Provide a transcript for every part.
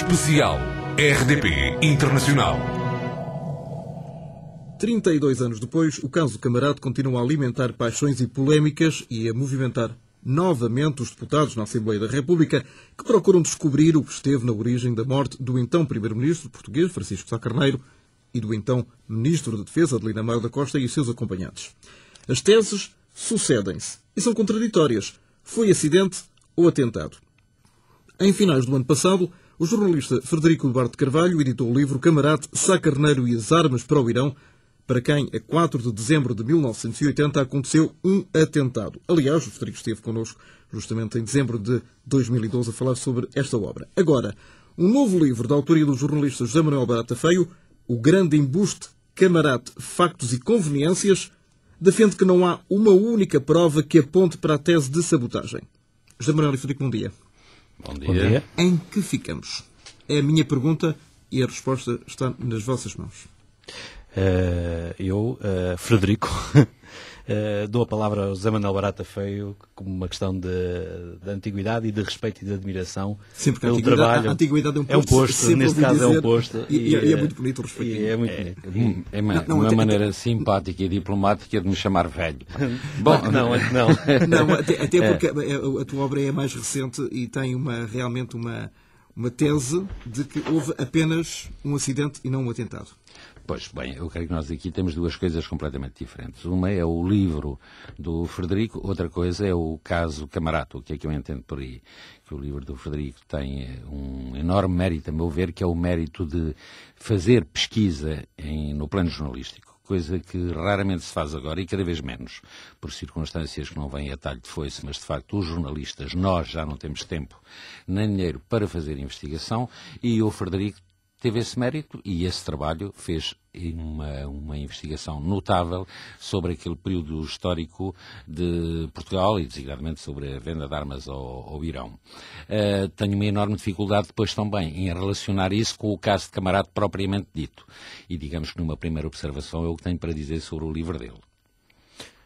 Especial RDP Internacional. 32 anos depois, o caso Camarado continua a alimentar paixões e polémicas e a movimentar novamente os deputados na Assembleia da República que procuram descobrir o que esteve na origem da morte do então primeiro-ministro português Francisco Sá Carneiro e do então ministro da de Defesa Adelina Amaro da Costa e os seus acompanhantes. As teses sucedem-se e são contraditórias. Foi acidente ou atentado? Em finais do ano passado, o jornalista Frederico Duarte Carvalho editou o livro Camarate, Sá Carneiro e as Armas para o Irão, para quem, a 4 de dezembro de 1980, aconteceu um atentado. Aliás, o Frederico esteve connosco justamente em dezembro de 2012 a falar sobre esta obra. Agora, um novo livro da autoria do jornalista José Manuel Barata Feio, O Grande Embuste, Camarate, Factos e Conveniências, defende que não há uma única prova que aponte para a tese de sabotagem. José Manuel Frederico, bom dia. Bom dia. Bom dia. Em que ficamos? É a minha pergunta e a resposta está nas vossas mãos. Uh, eu, uh, Frederico, Eh, dou a palavra ao José Manuel Barata Feio como uma questão de, de, antiguidade e de respeito e de admiração Sim, porque pelo a trabalho. A antiguidade é um posto, é um posto neste caso dizer, é um posto. E, e, e, é muito bonito o respeito. é, muito é, É, é uma, não, uma maneira até, simpática e diplomática de me chamar velho. Bom, não, não. não até, até é. porque a, a tua obra é mais recente e tem uma, realmente uma, uma tese de que houve apenas um acidente e não um atentado. Pois bem, eu creio que nós aqui temos duas coisas completamente diferentes. Uma é o livro do Frederico, outra coisa é o caso Camarato, o que é que eu entendo por aí. Que o livro do Frederico tem eh, um enorme mérito, a meu ver, que é o mérito de fazer pesquisa em, no plano jornalístico coisa que raramente se faz agora e cada vez menos, por circunstâncias que não vêm a talho de foice, mas de facto os jornalistas, nós já não temos tempo nem dinheiro para fazer investigação e o Frederico teve esse mérito e esse trabalho fez uma, uma, investigação notável sobre aquele período histórico de Portugal e, designadamente, sobre a venda de armas ao, ao Irão. Uh, tenho uma enorme dificuldade depois também em relacionar isso com o caso de camarada propriamente dito. E digamos que numa primeira observação é o que tenho para dizer sobre o livro dele.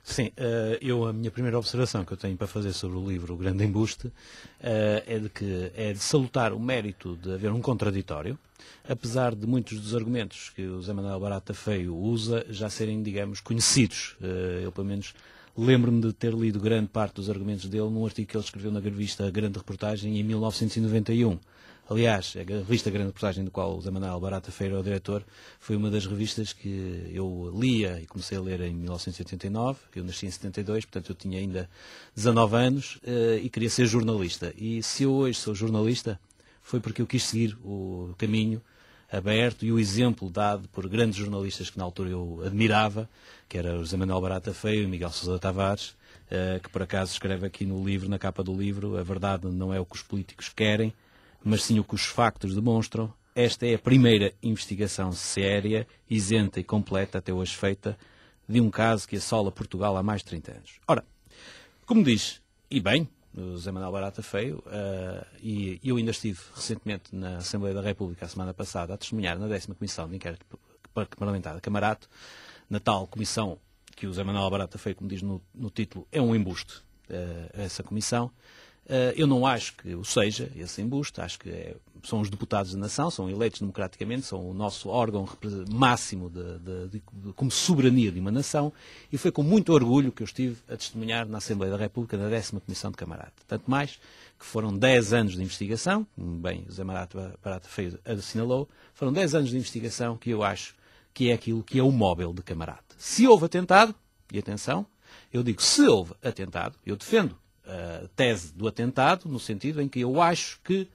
Sim, eh, eu a minha primeira observação que eu tenho para fazer sobre o livro O Grande Embuste eh, é de que é de salutar o mérito de haver um contraditório, apesar de muitos dos argumentos que o Zé Manuel Barata Feio usa já serem, digamos, conhecidos. Eh, eu, pelo menos, Lembro-me de ter lido grande parte dos argumentos dele num artigo que ele escreveu na revista Grande Reportagem em 1991. Aliás, é a revista Grande Reportagem, do qual o Zé Manuel Barata Feira é o diretor, foi uma das revistas que eu lia e comecei a ler em 1989. Eu nasci em 72, portanto eu tinha ainda 19 anos eh, e queria ser jornalista. E se eu hoje sou jornalista, foi porque eu quis seguir o caminho aberto e o exemplo dado por grandes jornalistas que na altura eu admirava, que era José Manuel Barata Feio e Miguel Sousa Tavares, eh, que por acaso escreve aqui no livro, na capa do livro, a verdade não é o que os políticos querem, mas sim o que os factos demonstram. Esta é a primeira investigação séria, isenta e completa, até hoje feita, de um caso que assola Portugal há mais de 30 anos. Ora, como diz, e bem, o Zé Manuel Barata Feio, uh, e eu ainda estive recentemente na Assembleia da República, a semana passada, a testemunhar na 10 Comissão de Inquérito Parlamentar da Camarato, na tal comissão que o Zé Manuel Barata Feio, como diz no, no título, é um embuste, uh, essa comissão. Eh, eu não acho que o seja esse embuste, acho que é, são os deputados da nação, são eleitos democraticamente, são o nosso órgão máximo de, de, de, como soberania de uma nação, e foi com muito orgulho que eu estive a testemunhar na Assembleia da República, na 10 Comissão de Camarada. Tanto mais que foram 10 anos de investigação, bem, José Marato Barata Feio assinalou, foram 10 anos de investigação que eu acho que é aquilo que é o móvel de Camarada. Se houve atentado, e atenção, eu digo se houve atentado, eu defendo eh, tese do atentado, no sentido em que eu acho que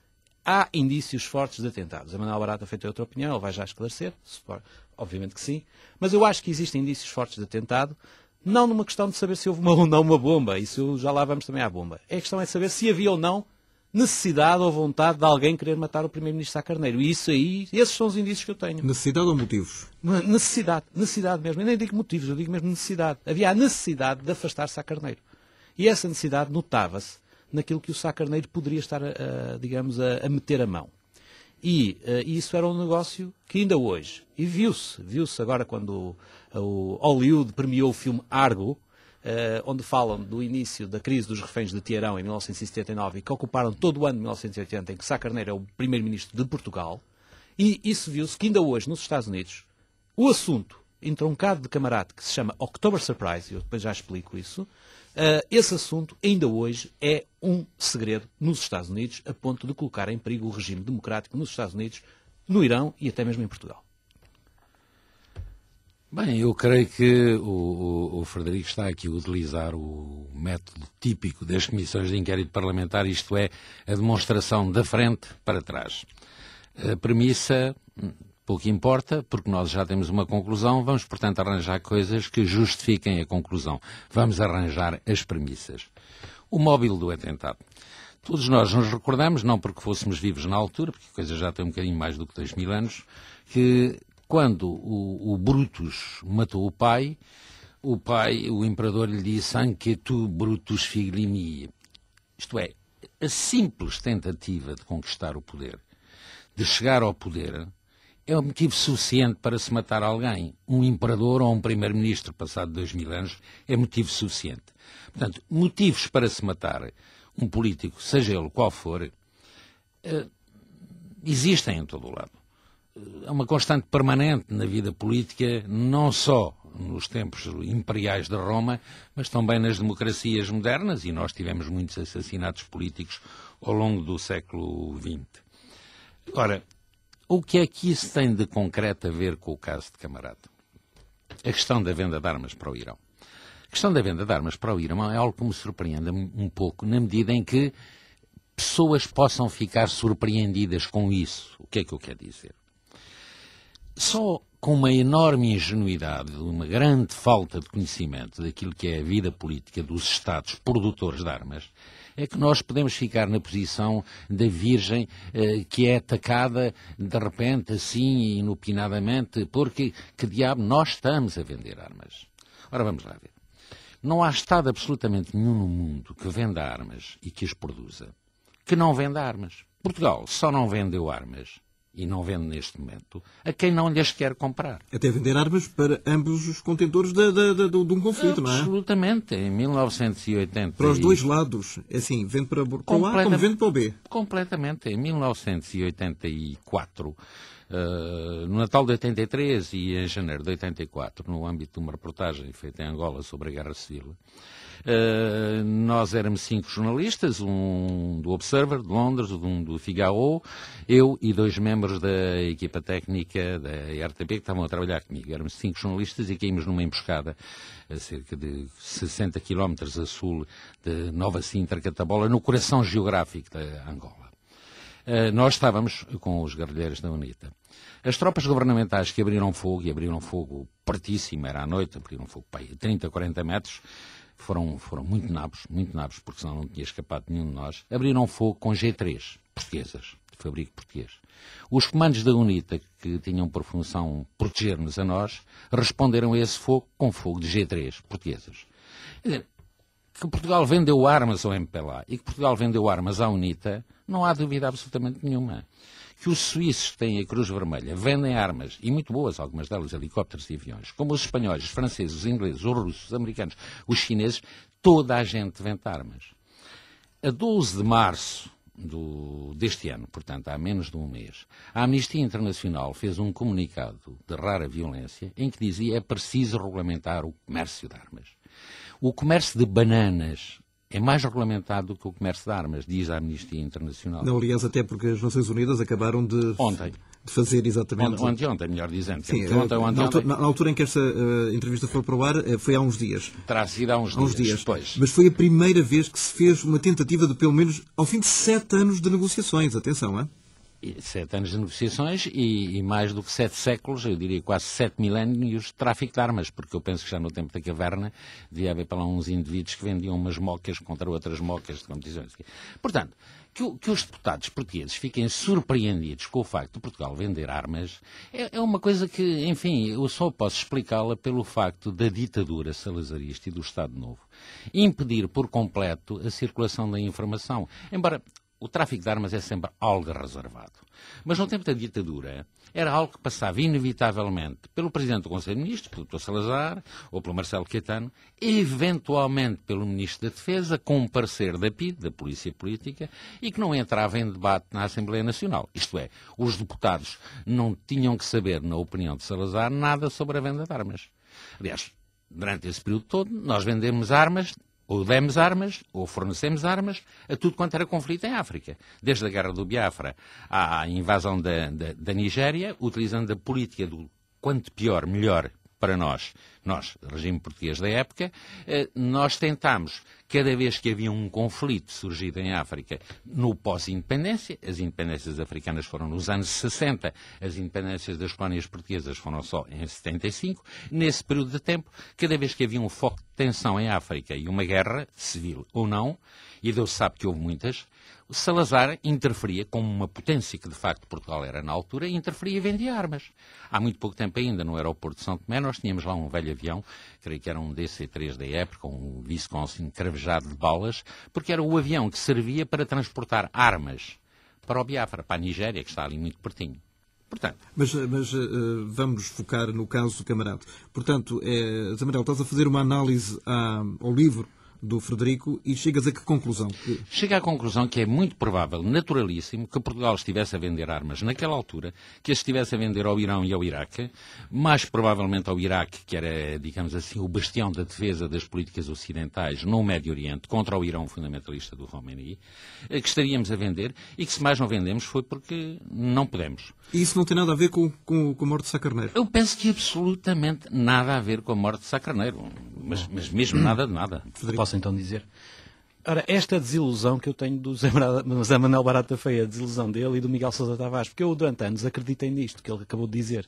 há indícios fortes de atentados. A Manuel Barata feita outra opinião, ele vai já esclarecer, obviamente que sim, mas eu acho que existem indícios fortes de atentado, não numa questão de saber se houve uma ou não uma bomba, isso já lá vamos também à bomba. É a questão é saber se havia ou não necessidade ou vontade de alguém querer matar o primeiro-ministro Sá Carneiro. E isso aí, esses são os indícios que eu tenho. Necessidade ou motivos? Necessidade, necessidade mesmo. Eu nem digo motivos, eu digo mesmo necessidade. Havia a necessidade de afastar Sá Carneiro. E essa necessidade notava-se naquilo que o Sá Carneiro poderia estar, digamos, a, a, meter a mão. E uh, isso era um negócio que ainda hoje, e viu-se, viu-se agora quando o, o Hollywood premiou o filme Argo, Uh, onde falam do início da crise dos reféns de Teherão em 1979 e que ocuparam todo o ano de 1980, em que Sá Carneiro é o primeiro-ministro de Portugal, e isso viu-se que ainda hoje, nos Estados Unidos, o assunto entroncado de camarada que se chama October Surprise, e eu depois já explico isso, ah, esse assunto, ainda hoje, é um segredo nos Estados Unidos, a ponto de colocar em perigo o regime democrático nos Estados Unidos, no Irão e até mesmo em Portugal. Bem, eu creio que o, o, o Frederico está aqui a utilizar o método típico das comissões de inquérito parlamentar, isto é, a demonstração da frente para trás. A premissa hum, Pouco importa, porque nós já temos uma conclusão, vamos, portanto, arranjar coisas que justifiquem a conclusão. Vamos arranjar as premissas. O móvel do atentado. Todos nós nos recordamos, não porque fôssemos vivos na altura, porque a coisa já tem um bocadinho mais do que dois mil anos, que quando o, o Brutus matou o pai, o pai, o imperador lhe disse que tu, Brutus figli Isto é, a simples tentativa de conquistar o poder, de chegar ao poder, é o motivo suficiente para se matar alguém. Um imperador ou um primeiro-ministro, passado dois mil anos, é motivo suficiente. Portanto, motivos para se matar um político, seja ele qual for, eh, existem em todo o lado. Eh, é uma constante permanente na vida política, não só nos tempos imperiais de Roma, mas também nas democracias modernas, e nós tivemos muitos assassinatos políticos ao longo do século XX. Ora, o que é que isso tem de concreto a ver com o caso de Camarada? A questão da venda de armas para o Irão. A questão da venda de armas para o Irão é algo que me surpreende um pouco, na medida em que pessoas possam ficar surpreendidas com isso. O que é que eu quero dizer? Só com uma enorme ingenuidade, uma grande falta de conhecimento daquilo que é a vida política dos Estados produtores de armas, é que nós podemos ficar na posição da Virgem eh, que é atacada de repente, assim, inopinadamente, porque que diabo nós estamos a vender armas? Ora, vamos lá ver. Não há Estado absolutamente nenhum no mundo que venda armas e que as produza que não venda armas. Portugal só não vendeu armas e não vende neste momento, a quem não lhes quer comprar. Até vender armas para ambos os contentores de, de, de, de um conflito, não é? Absolutamente. Em 1980... Para os dois lados. É assim, vende para, para Completa... o A como vende para o B. Completamente. Em 1984, uh, eh, no Natal de 83 e em janeiro de 84, no âmbito de uma reportagem feita em Angola sobre a Guerra Civil, Uh, nós éramos cinco jornalistas, um do Observer, de Londres, um do Figaro, eu e dois membros da equipa técnica da RTP que estavam a trabalhar comigo. Éramos cinco jornalistas e caímos numa emboscada a cerca de 60 quilómetros a sul de Nova Sintra, Catabola, no coração geográfico da Angola. Uh, nós estávamos com os guerrilheiros da UNITA. As tropas governamentais que abriram fogo, e abriram fogo pertíssimo, era à noite, abriram fogo para 30, 40 metros, foram, foram muito nabos, muito nabos, porque senão não tinha escapado nenhum de nós, abriram fogo com G3 portuguesas, de fabrico português. Os comandos da UNITA, que tinham por função proteger-nos a nós, responderam a esse fogo com fogo de G3 portuguesas. Quer dizer, que Portugal vendeu armas ao MPLA e que Portugal vendeu armas à UNITA, não há dúvida absolutamente nenhuma que os suíços têm a Cruz Vermelha, vendem armas, e muito boas, algumas delas helicópteros e aviões, como os espanhóis, os franceses, os ingleses, os russos, os americanos, os chineses, toda a gente vende armas. A 12 de março do, deste ano, portanto, há menos de um mês, a Amnistia Internacional fez um comunicado de rara violência em que dizia é preciso regulamentar o comércio de armas. O comércio de bananas é mais regulamentado do que o comércio de armas, diz a Amnistia Internacional. Não, aliás, até porque as Nações Unidas acabaram de. Ontem. De fazer exatamente. Ontem, ontem, melhor dizendo. Sim, ontem, ontem, eh, ontem, na, altura, na, altura, em que esta uh, entrevista foi para o ar, eh, foi há uns dias. Terá sido há uns, há uns dias. dias. Pois. Mas foi a primeira vez que se fez uma tentativa de, pelo menos, ao fim de sete anos de negociações. Atenção, é? sete anos de negociações e, e, mais do que sete séculos, eu diria quase sete milénios de tráfico de armas, porque eu penso que já no tempo da caverna devia haver para lá uns indivíduos que vendiam umas mocas contra outras mocas de competições. Portanto, que, que, os deputados portugueses fiquem surpreendidos com o facto de Portugal vender armas é, é uma coisa que, enfim, eu só posso explicá-la pelo facto da ditadura salazarista e do Estado Novo impedir por completo a circulação da informação. Embora o tráfico de armas é sempre algo reservado. Mas no tempo da ditadura, era algo que passava inevitavelmente pelo Presidente do Conselho de Ministros, pelo Dr. Salazar ou pelo Marcelo Caetano, eventualmente pelo Ministro da Defesa, com um parecer da PID, da Polícia Política, e que não entrava em debate na Assembleia Nacional. Isto é, os deputados não tinham que saber, na opinião de Salazar, nada sobre a venda de armas. Aliás, durante esse período todo, nós vendemos armas ou demos armas, ou fornecemos armas a tudo quanto era conflito em África. Desde a guerra do Biafra à invasão da, da, da Nigéria, utilizando a política do quanto pior, melhor para nós, nós, regime português da época, eh, nós tentámos, cada vez que havia um conflito surgido em África no pós-independência, as independências africanas foram nos anos 60, as independências das colónias portuguesas foram só em 75, nesse período de tempo, cada vez que havia um foco de tensão em África e uma guerra, civil ou não, e Deus sabe que houve muitas, Salazar interferia, com uma potência que de facto Portugal era na altura, interferia e vendia armas. Há muito pouco tempo ainda, no aeroporto de São Tomé, nós tínhamos lá um velho avião, creio que era um DC-3 da época, um Wisconsin cravejado de balas, porque era o avião que servia para transportar armas para o Biafra, para a Nigéria, que está ali muito pertinho. Portanto, mas, mas uh, vamos focar no caso do camarada Portanto, eh, é, Camarão, estás a fazer uma análise à, ah, ao livro do Frederico e chegas a que conclusão? Chega à conclusão que é muito provável, naturalíssimo, que Portugal estivesse a vender armas naquela altura, que as estivesse a vender ao Irão e ao Iraque, mais provavelmente ao Iraque, que era, digamos assim, o bastião da defesa das políticas ocidentais no Médio Oriente, contra o Irão fundamentalista do Romani, eh, que estaríamos a vender e que se mais não vendemos foi porque não podemos. E isso não tem nada a ver com, com, com a morte de Sacarneiro? Eu penso que absolutamente nada a ver com a morte de Sacarneiro, mas, mas mesmo nada de nada posso então dizer. Ora, esta desilusão que eu tenho do Zé Manuel Barata Feia, a desilusão dele e do Miguel Sousa Tavares, porque eu durante anos acreditei nisto que ele acabou de dizer.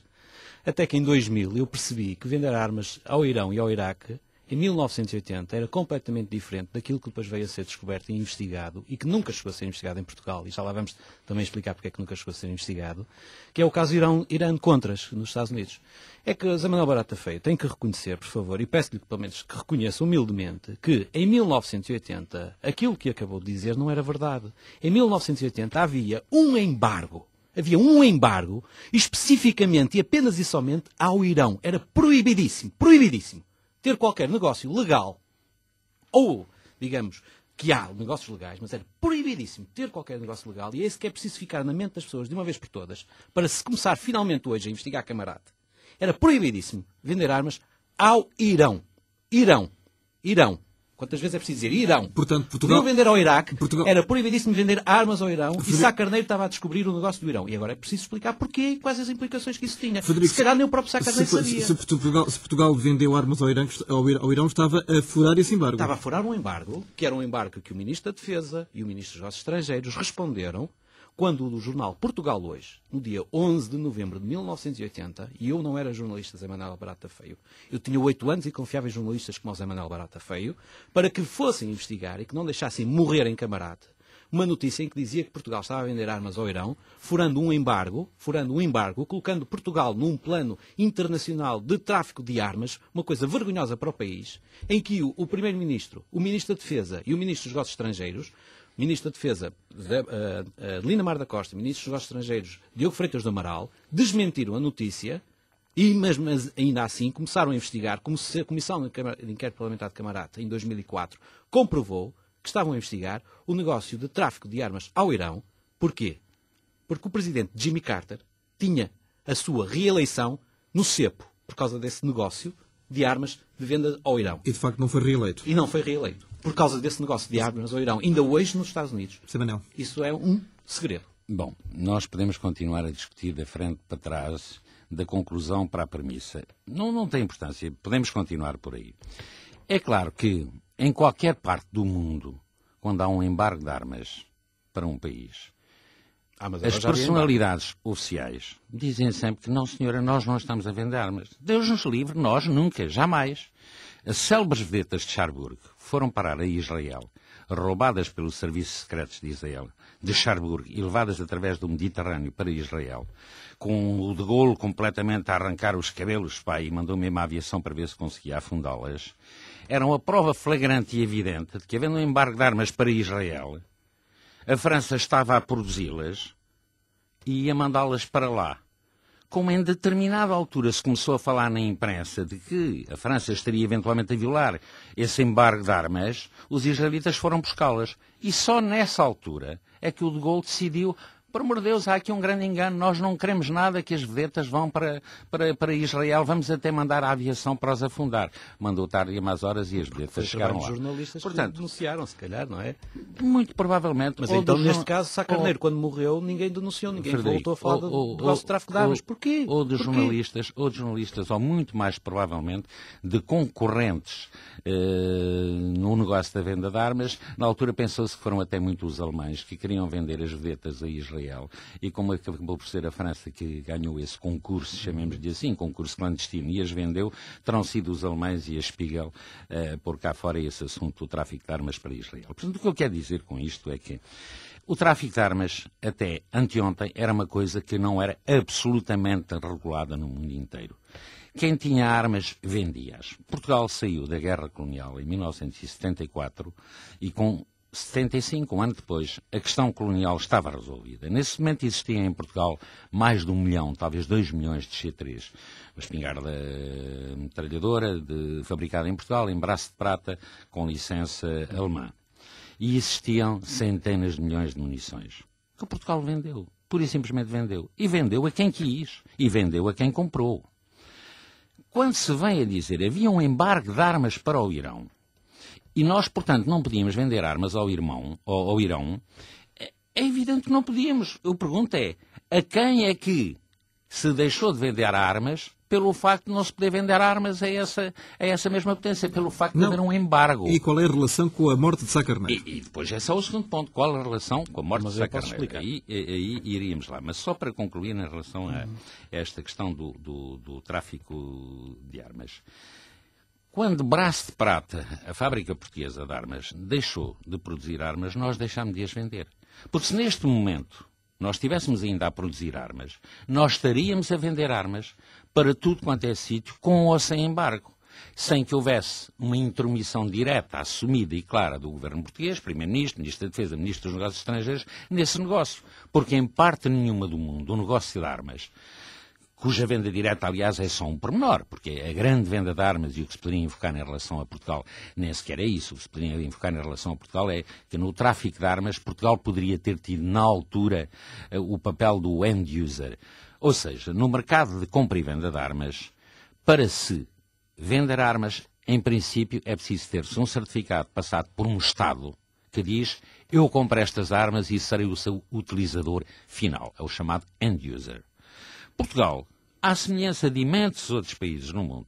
Até que em 2000 eu percebi que vender armas ao Irão e ao Iraque em 1980 era completamente diferente daquilo que depois veio a ser descoberto e investigado, e que nunca chegou a ser investigado em Portugal, e já lá vamos também explicar porque é que nunca chegou a ser investigado, que é o caso Irão, Irã Contras, nos Estados Unidos. É que Zé Manuel Barata Feio tem que reconhecer, por favor, e peço-lhe pelo menos que reconheça humildemente, que em 1980 aquilo que acabou de dizer não era verdade. Em 1980 havia um embargo havia um embargo especificamente e apenas e somente ao Irão. Era proibidíssimo, proibidíssimo ter qualquer negócio legal, ou, digamos, que há negócios legais, mas era proibidíssimo ter qualquer negócio legal, e é isso que é preciso ficar na mente das pessoas de uma vez por todas, para se começar finalmente hoje a investigar camarada. Era proibidíssimo vender armas ao Irão. Irão. Irão. Quantas vezes é preciso dizer? Irão. Portanto, Portugal... Não vender ao Iraque. Portugal... Era proibidíssimo vender armas ao Irão. Frederico... E Sá Carneiro estava a descobrir o negócio do Irão. E agora é preciso explicar porquê e quais as implicações que isso tinha. Frederico... Se calhar nem o próprio Sá Carneiro se, sabia. Se Portugal, se Portugal vendeu armas ao Irão, ao Irão, estava a furar esse embargo. Estava a furar um embargo, que era um embargo que o Ministro da Defesa e o Ministro dos Negócios Estrangeiros responderam quando o jornal Portugal Hoje, no dia 11 de novembro de 1980, e eu não era jornalista Zé Manuel Barata Feio, eu tinha oito anos e confiava em jornalistas como o Zé Manuel Barata Feio, para que fossem investigar e que não deixassem morrer em camarada uma notícia em que dizia que Portugal estava a vender armas ao Irão, furando um embargo, furando um embargo, colocando Portugal num plano internacional de tráfico de armas, uma coisa vergonhosa para o país, em que o, o primeiro-ministro, o ministro da Defesa e o ministro dos Negócios Estrangeiros Ministro da Defesa, de, uh, uh, eh, Lina Mar da Costa, Ministro dos Negócios Estrangeiros, Diogo Freitas do Amaral, desmentiram a notícia e, ainda assim, começaram a investigar, como se a Comissão de Inquérito Parlamentar de Camarata, em 2004, comprovou que estavam a investigar o negócio de tráfico de armas ao Irão. Porquê? Porque o presidente Jimmy Carter tinha a sua reeleição no cepo, por causa desse negócio de armas de venda ao Irão. E de facto não foi reeleito. E não foi reeleito por causa desse negócio de armas ao Irão, ainda hoje nos Estados Unidos. Semanel. Isso é um segredo. Bom, nós podemos continuar a discutir da frente para trás, da conclusão para a premissa. Não, não tem importância, podemos continuar por aí. É claro que, em qualquer parte do mundo, quando há um embargo de armas para um país, ah, as personalidades oficiais dizem sempre que não, senhora, nós não estamos a vender armas. Deus nos livre, nós nunca, jamais. As célebres vedetas de Charburgo, foram parar a Israel, roubadas pelos serviços secretos de Israel, de Charburg e levadas através do Mediterrâneo para Israel, com o de Gaulle completamente a arrancar os cabelos, pai, e mandou mesmo a aviação para ver se conseguia afundá-las, eram a prova flagrante e evidente de que, havendo um embargo de armas para Israel, a França estava a produzi-las e a mandá-las para lá como em determinada altura se começou a falar na imprensa de que a França estaria eventualmente a violar esse embargo de armas, os israelitas foram buscá-las. E só nessa altura é que o de Gaulle decidiu por amor de Deus, há aqui um grande engano. Nós não queremos nada que as vedetas vão para, para, para Israel. Vamos até mandar a aviação para os afundar. Mandou tarde a mais horas e as vedetas chegaram lá. jornalistas Portanto, denunciaram, se calhar, não é? Muito provavelmente. Mas então, neste caso, Sá Carneiro, ou... quando morreu, ninguém denunciou, ninguém Frederico, voltou a falar ou, do, ou, do nosso tráfico de armas. Porquê? Ou dos jornalistas, ou de jornalistas, ou muito mais provavelmente, de concorrentes eh, no negócio da venda de armas. Na altura pensou-se que foram até muito os alemães que queriam vender as vedetas a Israel e como acabou por ser a França que ganhou esse concurso, chamemos-lhe assim, concurso clandestino, e as vendeu, terão sido os alemães e a Spiegel uh, por cá fora esse assunto do tráfico de armas para Israel. Portanto, o que eu quero dizer com isto é que o tráfico de armas, até anteontem, era uma coisa que não era absolutamente regulada no mundo inteiro. Quem tinha armas vendia-as. Portugal saiu da guerra colonial em 1974 e com 75, um ano depois, a questão colonial estava resolvida. Nesse momento existia em Portugal mais de um milhão, talvez dois milhões de C3. Uma espingarda metralhadora de, fabricada em Portugal, em braço de prata, com licença alemã. E existiam centenas de milhões de munições, que Portugal vendeu. Pura e simplesmente vendeu. E vendeu a quem quis. E vendeu a quem comprou. Quando se vem a dizer havia um embargo de armas para o Irão, e nós, portanto, não podíamos vender armas ao irmão, ao, ao Irão. É, é, evidente que não podíamos. Eu pergunto é, a quem é que se deixou de vender armas pelo facto de não se poder vender armas a essa, a essa mesma potência, pelo facto não. de haver um embargo. E qual é a relação com a morte de Sá Carneiro? E, e depois é só o segundo ponto. Qual a relação com a morte Mas de Sá Carneiro? Aí, aí, iríamos lá. Mas só para concluir em relação a uhum. esta questão do, do, do tráfico de armas. Quando Brás de Prata, a fábrica portuguesa de armas, deixou de produzir armas, nós deixámos de as vender. Porque se neste momento nós estivéssemos ainda a produzir armas, nós estaríamos a vender armas para tudo quanto é sítio, com ou sem embargo sem que houvesse uma intromissão direta, assumida e clara do governo português, primeiro-ministro, ministro da Defesa, ministro dos Negócios Estrangeiros, nesse negócio. Porque em parte nenhuma do mundo, o negócio de armas cuja venda direta, aliás, é só um pormenor, porque a grande venda de armas e o que se poderia invocar em relação a Portugal nem sequer é isso. O que se poderia invocar em relação a Portugal é que no tráfico de armas Portugal poderia ter tido, na altura, eh, o papel do end-user. Ou seja, no mercado de compra e venda de armas, para se vender armas, em princípio, é preciso ter-se um certificado passado por um Estado que diz eu compro estas armas e serei o seu utilizador final. É o chamado end-user. Portugal à semelhança de imensos outros países no mundo,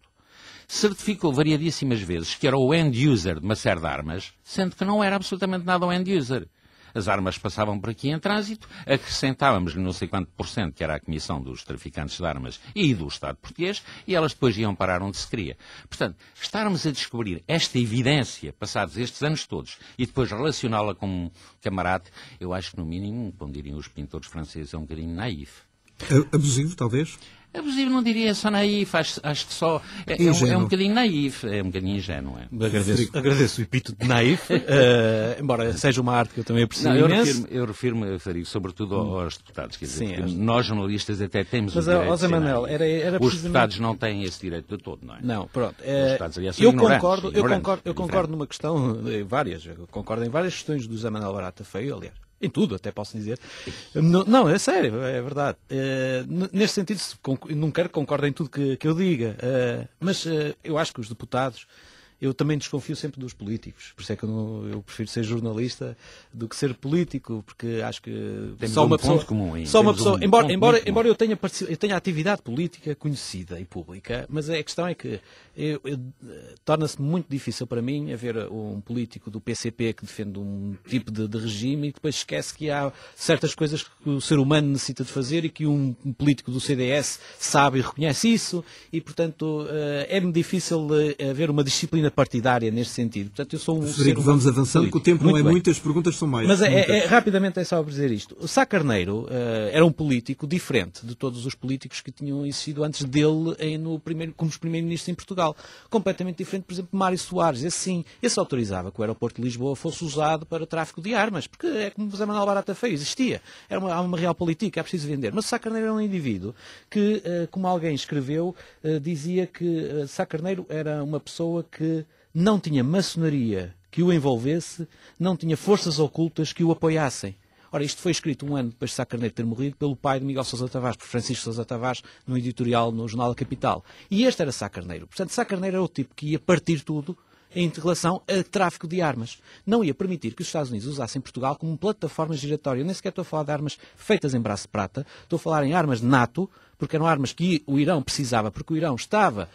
certificou variadíssimas vezes que era o end-user de uma série de armas, sendo que não era absolutamente nada o end-user. As armas passavam por aqui em trânsito, acrescentávamos-lhe não sei quanto por cento, que era a Comissão dos Traficantes de Armas e do Estado Português, e elas depois iam parar onde se queria. Portanto, estarmos a descobrir esta evidência, passados estes anos todos, e depois relacioná-la com um camarada, eu acho que, no mínimo, como diriam os pintores franceses, é um bocadinho naif. Abusivo, talvez? Abusivo não diria é só naif, acho, acho que só. É, é, um, é, um, bocadinho naif, é um bocadinho ingênuo. É? Agradeço, agradeço o epíteto de naif, uh, embora seja uma arte que eu também aprecio. Não, eu refiro-me, eu refiro sobretudo hum. aos deputados. Quer dizer, Sim, nós jornalistas até temos Mas, o direito. Mas, Manuel, era, era Os deputados não têm esse direito de todo, não é? Não, pronto. Os eh, deputados, aliás, são eu, concordo, eu concordo, eu é concordo numa questão, eh, várias, eu concordo em várias questões do Zé Manuel Barata Feio, aliás em tudo, até posso dizer. Não, não é sério, é verdade. Uh, neste sentido, não quero que concordem em tudo que, que eu diga, uh, mas uh, eu acho que os deputados eu também desconfio sempre dos políticos. Por isso é que eu, não, eu prefiro ser jornalista do que ser político, porque acho que Temos só uma um pessoa. Comum, aí. só Temos pessoa. Um embora embora, embora eu, tenha eu tenha atividade política conhecida e pública, mas a questão é que torna-se muito difícil para mim haver um político do PCP que defende um tipo de, de, regime e depois esquece que há certas coisas que o ser humano necessita de fazer e que um político do CDS sabe e reconhece isso, e portanto eh, é-me difícil eh, haver uma disciplina partidária neste sentido. Portanto, eu sou um vamos um... avançando, que o tempo muito não é muito, as perguntas são mais. Mas é, é, é, rapidamente é só dizer isto. O Sá Carneiro uh, era um político diferente de todos os políticos que tinham existido antes dele em, no primeiro, como os primeiros-ministros em Portugal. Completamente diferente, por exemplo, de Mário Soares. Esse sim, esse autorizava que o aeroporto de Lisboa fosse usado para tráfico de armas, porque é como José Manuel Barata fez, existia. Era uma, uma real política, é preciso vender. Mas o Sá Carneiro era é um indivíduo que, uh, como alguém escreveu, uh, dizia que uh, Sá Carneiro era uma pessoa que não tinha maçonaria que o envolvesse, não tinha forças ocultas que o apoiassem. Ora, isto foi escrito um ano depois de Sá Carneiro ter morrido pelo pai de Miguel Sousa Tavares, por Francisco Sousa Tavares, num editorial no Jornal da Capital. E este era Sá Carneiro. Portanto, Sá Carneiro era o tipo que ia partir tudo em relação a tráfico de armas. Não ia permitir que os Estados Unidos usassem Portugal como plataforma giratória. Eu nem sequer estou a falar de armas feitas em braço de prata, estou a falar em armas de NATO, porque eram armas que o Irão precisava, porque o Irão estava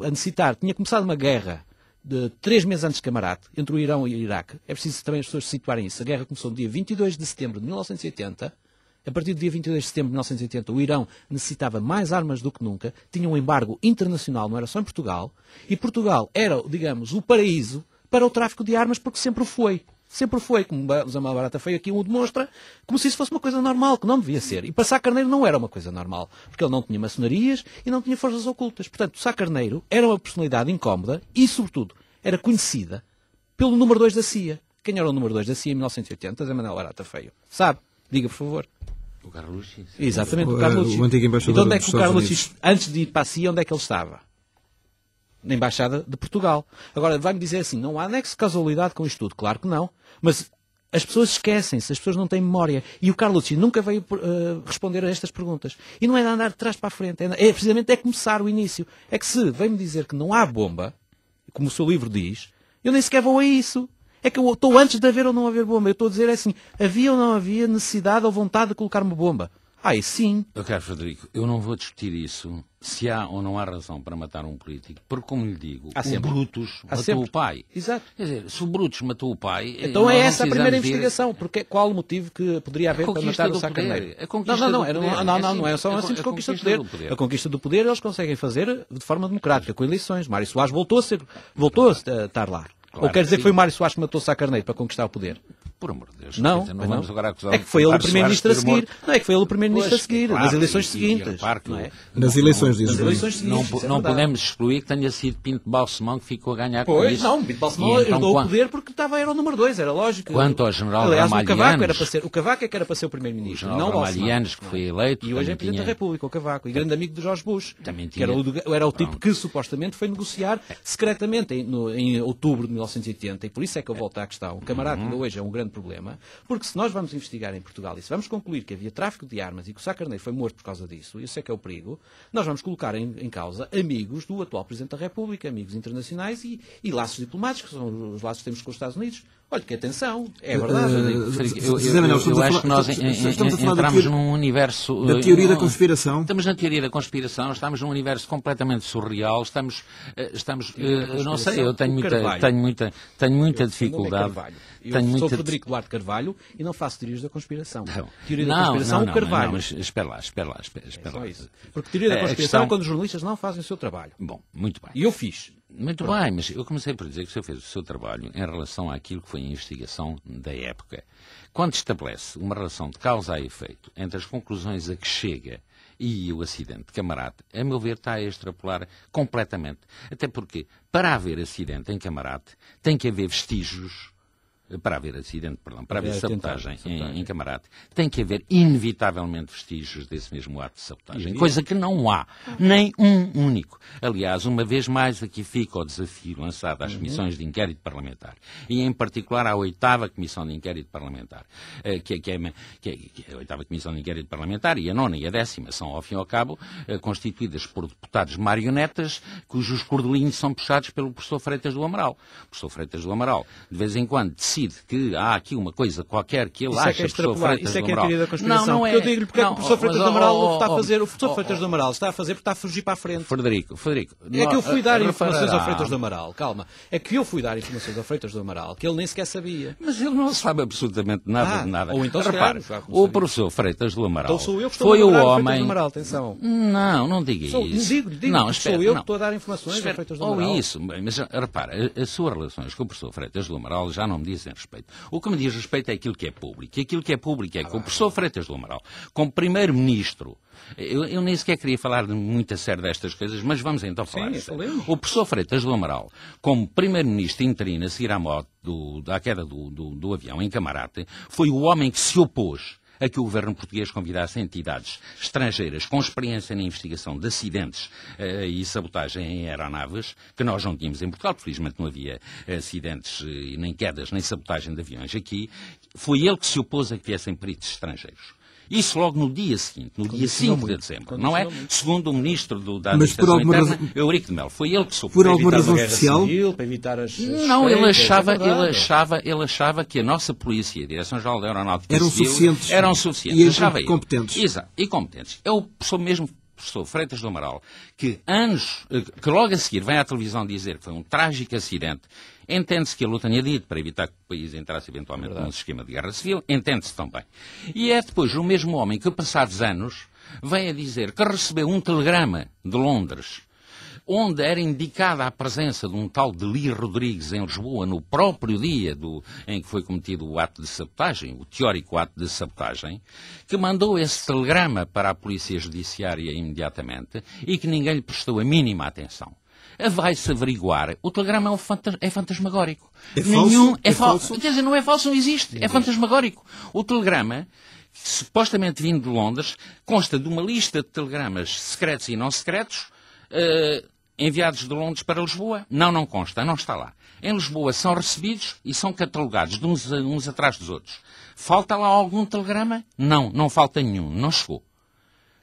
uh, a necessitar, tinha começado uma guerra de três meses antes de Camarate, entre o Irão e o Iraque, é preciso também as pessoas se situarem isso. A guerra começou no dia 22 de setembro de 1980. A partir do dia 22 de setembro de 1980, o Irão necessitava mais armas do que nunca, tinha um embargo internacional, não era só em Portugal, e Portugal era, digamos, o paraíso para o tráfico de armas, porque sempre foi. Sempre foi, como o Zama Barata Feio aqui o demonstra, como se isso fosse uma coisa normal, que não devia ser. E para Sá Carneiro não era uma coisa normal, porque ele não tinha maçonarias e não tinha forças ocultas. Portanto, Sá Carneiro era uma personalidade incómoda e, sobretudo, era conhecida pelo número 2 da CIA. Quem era o número 2 da CIA em 1980? Zé Manuel Barata Feio. Sabe? Diga, por favor. O Carlucci. Exatamente, o Carlos O, o antigo embaixador então, onde é que o Carlucci, antes de ir para a CIA, onde é que ele estava? na Embaixada de Portugal. Agora, vai-me dizer assim, não há nexo casualidade com isto tudo. Claro que não. Mas as pessoas esquecem-se, as pessoas não têm memória. E o Carlos nunca veio uh, responder a estas perguntas. E não é de andar de trás para a frente, é, é precisamente é começar o início. É que se vem-me dizer que não há bomba, como o seu livro diz, eu nem sequer vou a isso. É que eu estou antes de haver ou não haver bomba. Eu estou a dizer é assim, havia ou não havia necessidade ou vontade de colocar uma bomba. Aí sim. Eu quero, Frederico, eu não vou discutir isso, se há ou não há razão para matar um político, porque, como lhe digo, há o sempre. Brutus há matou sempre. o pai. Exato. Quer dizer, se o Brutus matou o pai... Eh, então é essa a primeira investigação, porque é qual o motivo que poderia haver para matar o Sacarneiro? A não, não, não, do é Não, não, não, assim, não é só uma simples a conquista, do, poder. poder. A conquista do poder eles conseguem fazer de forma democrática, com eleições. Mário Soares voltou a, ser, voltou a estar lá. Claro, Ou quer dizer que foi Mário Soares que matou Sá Carneiro para conquistar o poder? Por amor de Deus. Não, dizer, não, não. vamos agora acusar É que foi ele o primeiro-ministro a seguir. Não, é que foi ele o primeiro-ministro a seguir, claro, é? nas eleições seguintes. não é? Nas eleições, diz Nas eleições seguintes. Não, não podemos excluir que tenha sido Pinto Balsemão que ficou a ganhar pois, com isso. Pois, não, Pinto Balsemão então, herdou quando... poder porque estava, era o número 2, era lógico. Quanto ao general Aliás, Ramalhianos... Aliás, o Cavaco, era para ser, o Cavaco é que era para ser o primeiro-ministro, não o Ramalhianos, que foi eleito... E hoje é Presidente da República, o Cavaco, e grande amigo de Jorge Bush. Também tinha. Que era o tipo que supostamente foi negociar é. secretamente em outubro de 1980, e por isso é que eu é. volto à questão. O camarada uhum. que hoje é um grande problema, porque se nós vamos investigar em Portugal e se vamos concluir que havia tráfico de armas e que o Sá Carneiro foi morto por causa disso, isso é que é o perigo, nós vamos colocar em, em causa amigos do atual Presidente da República, amigos internacionais e, e laços diplomáticos, que são os laços que temos com os Estados Unidos. Olha, que atenção, é eh, verdade. Eh, eu, eu, acho que nós entramos num universo. Da eh, teoria da conspiração. Estamos na teoria da conspiração, estamos num universo completamente surreal, estamos. estamos não sei, eu tenho muita, tenho muita, tenho muita é dificuldade. Eu tenho sou muita... Frederico Duarte Carvalho e não faço teorias da conspiração. Não. Teoria da não, conspiração não, não, Carvalho. Não, mas espera lá, espera lá, espera, é espera é lá. Isso. Porque teoria da é, conspiração é quando os jornalistas não fazem o seu trabalho. Bom, muito bem. E eu fiz. Muito bem, mas eu comecei por dizer que o senhor fez o seu trabalho em relação àquilo que foi a investigação da época. Quando estabelece uma relação de causa a efeito entre as conclusões a que chega e o acidente de Camarate, a meu ver, está a extrapolar completamente. Até porque, para haver acidente em Camarate, tem que haver vestígios para haver acidente, perdão, para haver é, sabotagem, em, em Camarate, tem que haver inevitavelmente vestígios desse mesmo ato de sabotagem, coisa que não há, nem um único. Aliás, uma vez mais aqui fica o desafio lançado às uhum. comissões de inquérito parlamentar e em particular à oitava comissão de inquérito parlamentar, eh, que é, que, é, que, é, a oitava comissão de inquérito parlamentar e a nona e a décima são ao fim e ao cabo eh, constituídas por deputados marionetas cujos cordelinhos são puxados pelo professor Freitas do Amaral. O professor Freitas do Amaral de vez em quando decide decide que há aqui uma coisa qualquer que ele isso é é acha que, é que o Freitas do Amaral. a Não, não é. Eu digo-lhe porque não, é que o professor Freitas do Amaral oh, oh, está a oh, fazer, o professor Freitas do Amaral está a fazer porque está a fugir para a frente. Frederico, Frederico. É que eu fui dar eh, eh, informações ao Freitas do Amaral, calma. É que eu fui dar informações ao Freitas do Amaral que ele nem sequer sabia. Mas ele não sabe absolutamente nada ah, de nada. Ou então, Repare, o professor Freitas do Amaral foi o homem. Não, não diga isso. digo, digo não, estou sou eu que estou a dar informações ao Freitas do Amaral. Ou isso, mas repare as suas relações com o professor Freitas do Amaral já não me dizem dizem respeito. O que me diz respeito é aquilo que é público. E aquilo que é público é que o professor Freitas do Amaral, como primeiro-ministro, eu, eu, nem sequer queria falar muito a sério destas coisas, mas vamos então falar. É Sim, o professor Freitas do Amaral, como primeiro-ministro interino a seguir à morte do, da queda do, do, do avião em Camarate, foi o homem que se opôs a que o governo português convidasse entidades estrangeiras com experiência na investigação de acidentes uh, e sabotagem em aeronaves, que nós não tínhamos em Portugal, felizmente não havia acidentes, eh, nem quedas, nem sabotagem de aviões aqui. Foi ele que se opôs a que viessem peritos estrangeiros. Isso logo no dia seguinte, no dia 5 de dezembro, não é? Muito. Segundo o ministro do, da Mas Administração Interna, razão... Eurico de Melo, foi ele que soube. Por alguma razão oficial, Civil, para evitar as, as não, ele achava, é ele, achava, ele achava que a nossa polícia e a Direção-Geral da Aeronáutica eram Civil suficientes. eram suficientes. E achava competentes. Exato, e competentes. Eu sou mesmo professor Freitas do Amaral, que anos, eh, que logo a seguir vem à televisão dizer que foi um trágico acidente, entende-se que ele o tenha dito para evitar que o país entrasse eventualmente num esquema de guerra civil, entende-se também. E é depois o mesmo homem que, passados anos, vem a dizer que recebeu um telegrama de Londres onde era indicada a presença de um tal Lee Rodrigues em Lisboa, no próprio dia do, em que foi cometido o ato de sabotagem, o teórico ato de sabotagem, que mandou esse telegrama para a Polícia Judiciária imediatamente e que ninguém lhe prestou a mínima atenção eh, vai-se averiguar. O telegrama é, um é fantasmagórico. É falso? é, é falso? Quer dizer, não é falso, não existe. É, é fantasmagórico. O telegrama, supostamente vindo de Londres, consta de uma lista de telegramas secretos e não secretos, uh, enviados de Londres para Lisboa? Não, não consta, não está lá. Em Lisboa são recebidos e são catalogados de uns, uns atrás dos outros. Falta lá algum telegrama? Não, não falta nenhum, não chegou.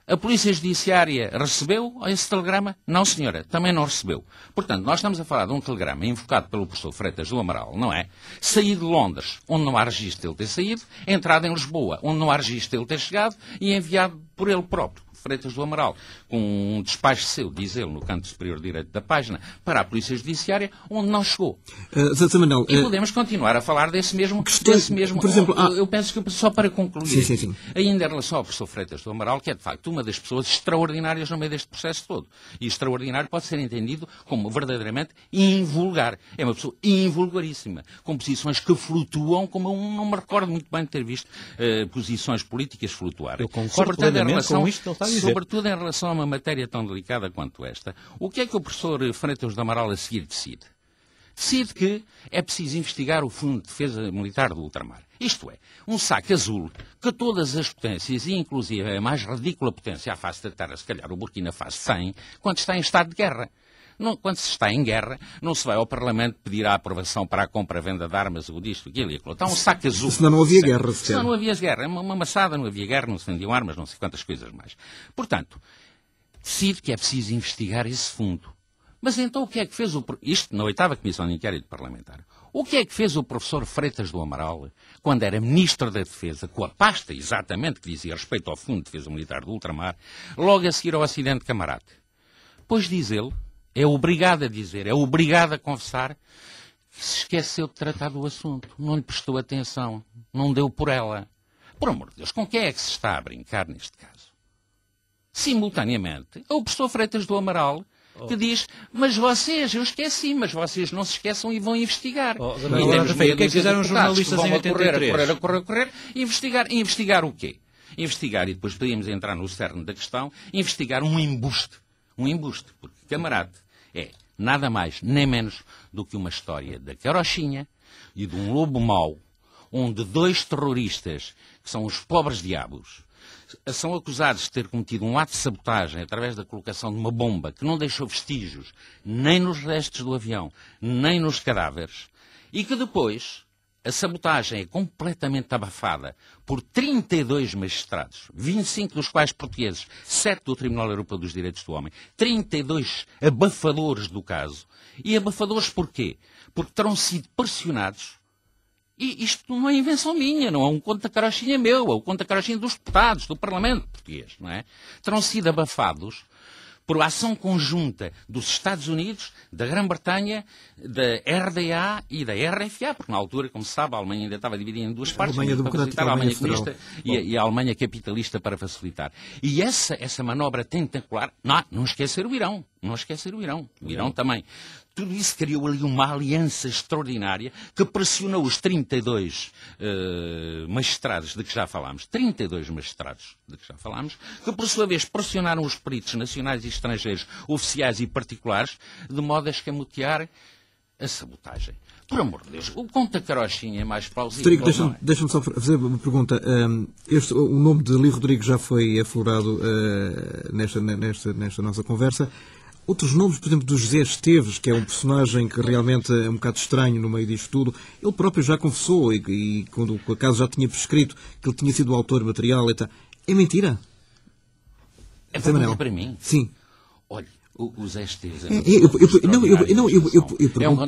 A Polícia Judiciária recebeu esse telegrama? Não, senhora, também não recebeu. Portanto, nós estamos a falar de um telegrama invocado pelo professor Freitas do Amaral, não é? Saído de Londres, onde não há registro ele ter saído, entrado em Lisboa, onde não há registro ele ter chegado, e enviado por ele próprio. Freitas do Amaral, com um despacho seu, diz ele, no canto superior direito da página, para a Polícia Judiciária, onde não chegou. Uh, Manuel, e eh, podemos continuar a falar desse mesmo... Questão, desse mesmo por exemplo, eu, penso que, só para concluir, sim, sim, sim. ainda em relação ao professor Freitas do Amaral, que é, de facto, uma das pessoas extraordinárias no meio deste processo todo. E extraordinário pode ser entendido como verdadeiramente invulgar. É uma pessoa invulgaríssima, com posições que flutuam, como eu não me recordo muito bem de ter visto uh, posições políticas flutuar. Eu concordo plenamente relação, com isto que ele está dizer. Sobretudo em relação a uma matéria tão delicada quanto esta, o que é que o professor Freitas do Amaral a seguir decide? Decide que é preciso investigar o Fundo de Defesa Militar do Ultramar. Isto é, um saco azul que todas as potências, e inclusive a mais ridícula potência à face da Terra, se calhar o Burkina Faso, tem, quando está em estado de guerra. Não, quando se está em guerra, não se vai ao Parlamento pedir a aprovação para a compra-venda de armas ou disto, aquilo e aquilo. Então, um saco azul. Senão não havia guerra. Se Senão não havia guerra. É uma, uma maçada, não havia guerra, não se vendiam armas, não sei quantas coisas mais. Portanto, decido que é preciso investigar esse fundo. Mas então o que é que fez o. Isto na oitava Comissão de Inquérito Parlamentar. O que é que fez o professor Freitas do Amaral, quando era Ministro da Defesa, com a pasta exatamente que dizia respeito ao Fundo de Defesa Militar do Ultramar, logo a seguir ao acidente de Camarate? Pois diz ele é obrigado a dizer, é obrigado a confessar que se esqueceu de tratar do assunto, não lhe prestou atenção, não deu por ela. Por amor de Deus, com quem é que se está a brincar neste caso? Simultaneamente, é o professor Freitas do Amaral que oh. diz, mas vocês, eu esqueci, mas vocês não se esqueçam e vão investigar. Oh, e temos meia o que é que fizeram os jornalistas em 83? A correr, a correr, a correr, a correr, investigar, investigar o quê? Investigar, e depois podíamos entrar no cerne da questão, investigar um embuste. Um embuste, porque, camarada, é nada mais nem menos do que uma história da carochinha e de um lobo mau, onde dois terroristas, que são os pobres diabos, são acusados de ter cometido um ato de sabotagem através da colocação de uma bomba que não deixou vestígios nem nos restos do avião, nem nos cadáveres, e que depois a sabotagem é completamente abafada por 32 magistrados, 25 dos quais portugueses, 7 do Tribunal Europeu dos Direitos do Homem, 32 abafadores do caso. E abafadores porquê? Porque terão sido pressionados. E isto não é invenção minha, não é um conta carochinha meu, é o um conta carochinha dos deputados, do Parlamento português, não é? Terão sido abafados por ação conjunta dos Estados Unidos, da Grã-Bretanha, da RDA e da RFA, porque na altura, como se sabe, a Alemanha ainda estava dividida em duas partes, a Alemanha, democrática, a Alemanha comunista e a, e a, Alemanha capitalista para facilitar. E essa, essa manobra tentacular, não, não esquecer o Irão. Não esquecer o Irão. O Irão também. Tudo isso criou ali uma aliança extraordinária que pressionou os 32 uh, eh, magistrados de que já falámos, 32 magistrados de que já falámos, que por sua vez pressionaram os peritos nacionais e estrangeiros, oficiais e particulares, de modo a escamotear a sabotagem. Por amor de Deus, o conta carochinha é mais plausível. Rodrigo, deixa-me é? deixa só fazer uma pergunta. Um, ehm, este, o nome de Li Rodrigues já foi aflorado uh, nesta, nesta, nesta nossa conversa. Outros nomes, por exemplo, do José Esteves, que é um personagem que realmente é um bocado estranho no meio disto tudo, ele próprio já confessou, e, e quando o acaso já tinha prescrito, que ele tinha sido o autor material e tal. É mentira? É verdade para mim? Sim. Olha, o, o Zé Esteves... É,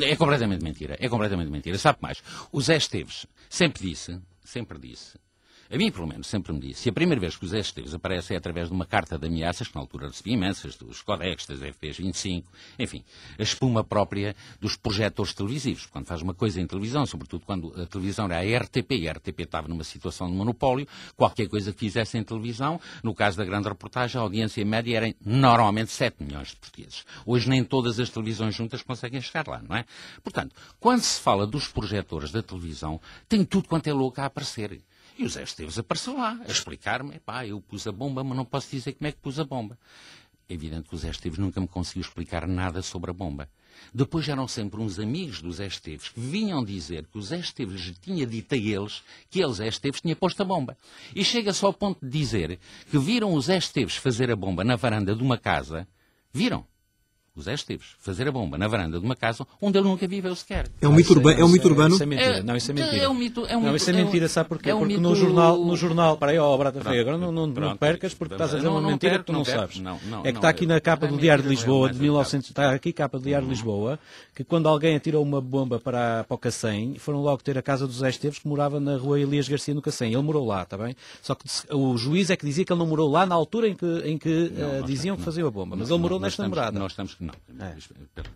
é completamente mentira, é completamente mentira. Sabe mais, o Zé Esteves sempre disse, sempre disse, a mim, pelo menos, sempre me disse, se a primeira vez que os STs aparece é através de uma carta de ameaças, que na altura recebi imensas, dos Codex, das FPs 25, enfim, a espuma própria dos projetores televisivos. Quando faz uma coisa em televisão, sobretudo quando a televisão era a RTP, e a RTP estava numa situação de monopólio, qualquer coisa que fizesse em televisão, no caso da grande reportagem, a audiência média era normalmente 7 milhões de portugueses. Hoje nem todas as televisões juntas conseguem chegar lá, não é? Portanto, quando se fala dos projetores da televisão, tem tudo quanto é louco a aparecer. E o Zé Esteves apareceu lá a explicar-me: pá, eu pus a bomba, mas não posso dizer como é que pus a bomba. É evidente que o Zé Esteves nunca me conseguiu explicar nada sobre a bomba. Depois eram sempre uns amigos do Zé Esteves que vinham dizer que o Zé Esteves tinha dito a eles que ele, Zé Esteves, tinha posto a bomba. E chega-se ao ponto de dizer que viram o Zé Esteves fazer a bomba na varanda de uma casa. Viram? o Zé Esteves, fazer a bomba na varanda de uma casa onde ele nunca viveu sequer. É um mito urbano? É um mito urbano? Isso é mentira. É, não, isso é, é mentira. É um mito. É um não, isso é, é mentira, sabe porquê? Porque no jornal, no jornal, para aí, ó, Brata Feia, agora não, não, não percas porque estás a dizer uma mentira que tu não sabes. É que está aqui na capa do Diário de Lisboa, de 1900, está aqui capa do Diário de Lisboa, que quando alguém atirou uma bomba para, para o Cacém, foram logo ter a casa do Zé Esteves, que morava na rua Elias Garcia, no Cacém. Ele morou lá, está bem? Só que o juiz é que dizia que ele não morou lá na altura em que, em que eh, diziam que faziam a bomba, mas ele morou nesta morada. Nós estamos não, ah. pera,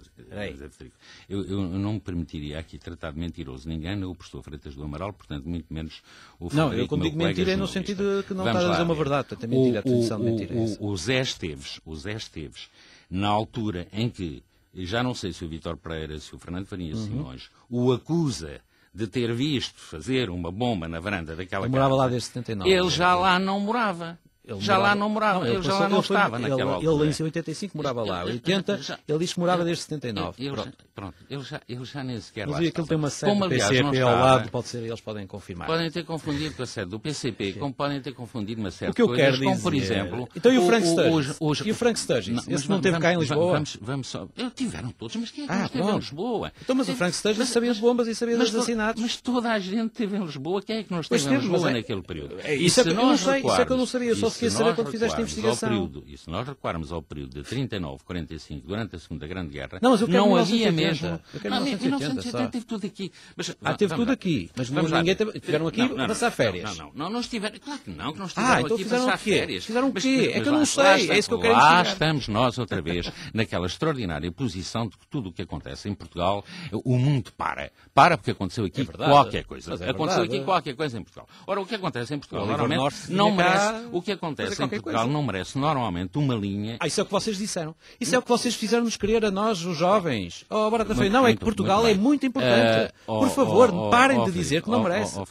eu, eu, não me permitiria aqui tratar de mentiroso ninguém, nem o professor Freitas do Amaral, portanto, muito menos o Frederico, Não, eu quando digo mentira é no sentido que não Vamos está a dizer uma verdade, portanto, é mentira, a definição de mentira. O, é o, o, Zé Esteves, o Zé Esteves, na altura em que, já não sei se o Vitor Pereira, se o Fernando Faria uhum. Simões, o acusa de ter visto fazer uma bomba na varanda daquela ele casa. morava lá desde 79. Ele já lá não morava. Ele já morava, lá não morava, não, ele, já lá não ele estava naquela ele, altura. Ele em 85 morava lá, ele, 80, já, ele disse que morava desde 79. Ele, pronto. Já, pronto, ele já, já nem sequer Mas lá estava. tem uma sede como, do PCP ao estava, lado, pode ser, eles podem confirmar. Podem ter confundido com a sede do PCP, Sim. como podem ter confundido uma série que coisas, quero como dizer, por exemplo... Então e o Frank Sturgis? O, e o Frank Não, Esse não teve cá em Lisboa? Vamos, vamos só... Eles tiveram todos, mas quem é que ah, esteve em Lisboa? Então, mas o Frank Sturgis sabia de bombas e sabia dos assassinatos. Mas toda a gente teve em Lisboa, quem é que não esteve em Lisboa é- naquele período? É, isso é que eu não sei, isso é que eu não sabia, só fiquei a é quando fizeste a investigação. Período, e se nós recuarmos ao período de 39, 45, durante a Segunda Grande Guerra, não, mas eu quero não havia mesmo. Eu quero não, 1970 teve tudo aqui. Mas, ah, teve tudo aqui, mas ninguém teve, tiveram aqui não, não, passar férias. Não, não, não, não estiveram, claro que não, que não estiveram ah, então aqui fizeram passar o quê? férias. Fizeram o quê? é que eu não sei, é isso que eu quero dizer. Lá estamos nós outra vez, naquela extraordinária posição de que tudo o que acontece em Portugal, o mundo para. Para porque aconteceu aqui é qualquer coisa. É aconteceu aqui qualquer coisa em Portugal. Ora, o que acontece em Portugal, normalmente, não merece o que acontece acontece em Portugal não merece normalmente uma linha. Ah, isso é o que vocês disseram. Isso é o que vocês fizeram-nos querer a nós, os jovens. Oh, agora muito, não, é que Portugal muito é muito eh, importante. Uh, Por favor, oh, oh, parem oh, de dizer que não oh, oh, merece. A,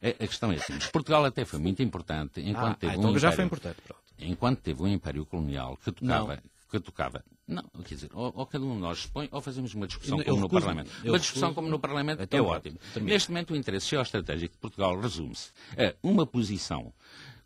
é, a questão é assim, Portugal até foi muito importante enquanto ah, teve ah, então um já império, foi importante. Pronto. Enquanto teve um império colonial que tocava, não. que tocava não, quer dizer, ou, ou, cada um de nós expõe ou fazemos uma discussão eu como no Parlamento. Uma discussão como no Parlamento então É é ótimo. Termino. Neste momento o interesse geoestratégico de Portugal resume-se a uma posição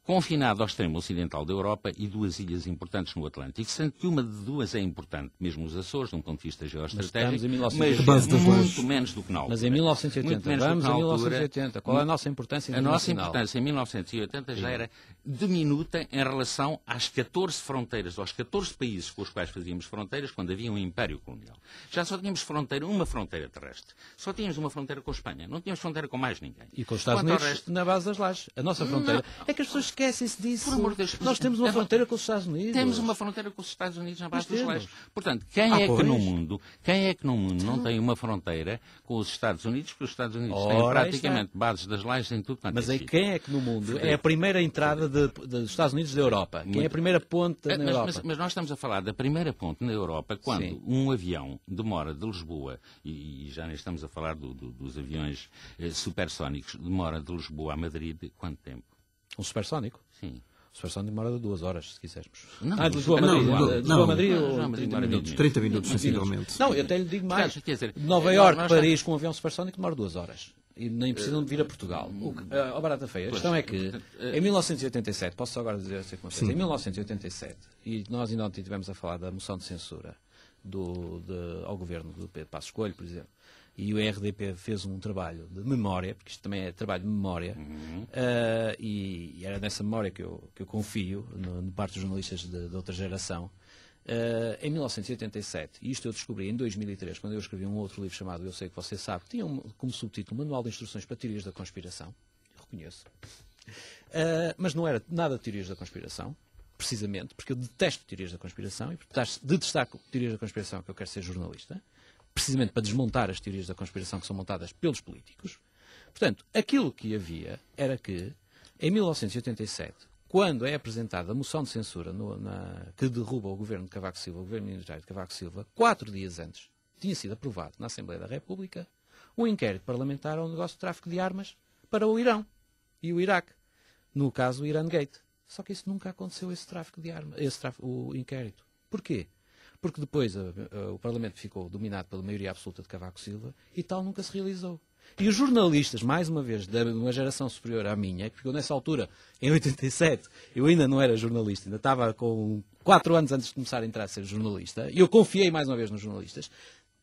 confinado ao extremo ocidental da Europa e duas ilhas importantes no Atlântico, sendo que uma de duas é importante, mesmo os Açores, de um ponto de vista geoestratégico, mas, 1980, mas muito menos do que na altura. Mas em 1980, vamos a 1980, qual é a nossa importância internacional? A nossa importância em 1980 já era diminuta em relação às 14 fronteiras, aos 14 países com os quais fazíamos fronteiras quando havia um império colonial. Já só tínhamos fronteira, uma fronteira terrestre. Só tínhamos uma fronteira com a Espanha, não tínhamos fronteira com mais ninguém. E com os Estados Quanto Unidos resto... na base das lajes. A nossa fronteira não. é que as pessoas esquecem-se disso. Por amor de Deus, Nós temos uma é, fronteira com os Estados Unidos. Temos uma fronteira com os Estados Unidos na base dos leis. Portanto, quem ah, é pois. que no mundo, quem é que no mundo não tem uma fronteira com os Estados Unidos? Porque os Estados Unidos Ora, têm praticamente bases das leis em tudo quanto é Mas é aí quem é que no mundo é a primeira entrada de, de, dos Estados Unidos da Europa? Quem Muito. é a primeira ponte eh, na mas, Europa? Mas, mas, nós estamos a falar da primeira ponte na Europa quando Sim. um avião demora de Lisboa, e, e já nem estamos a falar do, do, dos aviões eh, supersónicos, demora de Lisboa a Madrid quanto tempo? Um supersónico? Sim. O supersónico demora duas horas, se quisermos. Não, ah, de Lisboa a Madrid. Não, Lisboa a Madrid ou 30, minutos? 30 minutos, sensivelmente. Não, eu até lhe digo mais. Quer dizer, Nova é, Iorque, Paris, com um avião supersónico demora duas horas. E nem precisam de vir a Portugal. O que, hum. a barata feia. A questão é que, eh, eh. em 1987, posso só agora dizer sei assim como é é? em 1987, e nós ainda ontem estivemos a falar da moção de censura do, de, ao governo do Pedro Passos Coelho, por exemplo, e o RDP fez um trabalho de memória, porque isto também é trabalho de memória, uhum. uh, e, e, era nessa memória que eu, que eu confio, no, no parte dos jornalistas de, de outra geração, Uh, em 1987, e isto eu descobri em 2003, quando eu escrevi um outro livro chamado Eu Sei Que Você Sabe, tinha um, como subtítulo Manual de Instruções para Teorias da Conspiração, reconheço, uh, mas não era nada de teorias da conspiração, precisamente, porque eu detesto teorias da conspiração, e por detestar teorias da conspiração que eu quero ser jornalista, precisamente para desmontar as teorias da conspiração que são montadas pelos políticos. Portanto, aquilo que havia era que, em 1987, quando é apresentada a moção de censura no, na, que derruba o governo de Cavaco Silva, o governo militar de Cavaco Silva, quatro dias antes, tinha sido aprovado na Assembleia da República um inquérito parlamentar ao negócio de tráfico de armas para o Irão e o Iraque. No caso, o Iran Gate. Só que isso nunca aconteceu, esse tráfico de armas, esse tráfico, o inquérito. Porquê? porque depois a, a, o Parlamento ficou dominado pela maioria absoluta de Cavaco Silva e tal nunca se realizou. E os jornalistas, mais uma vez, de uma geração superior à minha, que ficou nessa altura, em 87, eu ainda não era jornalista, ainda estava com 4 anos antes de começar a entrar a ser jornalista, e eu confiei mais uma vez nos jornalistas,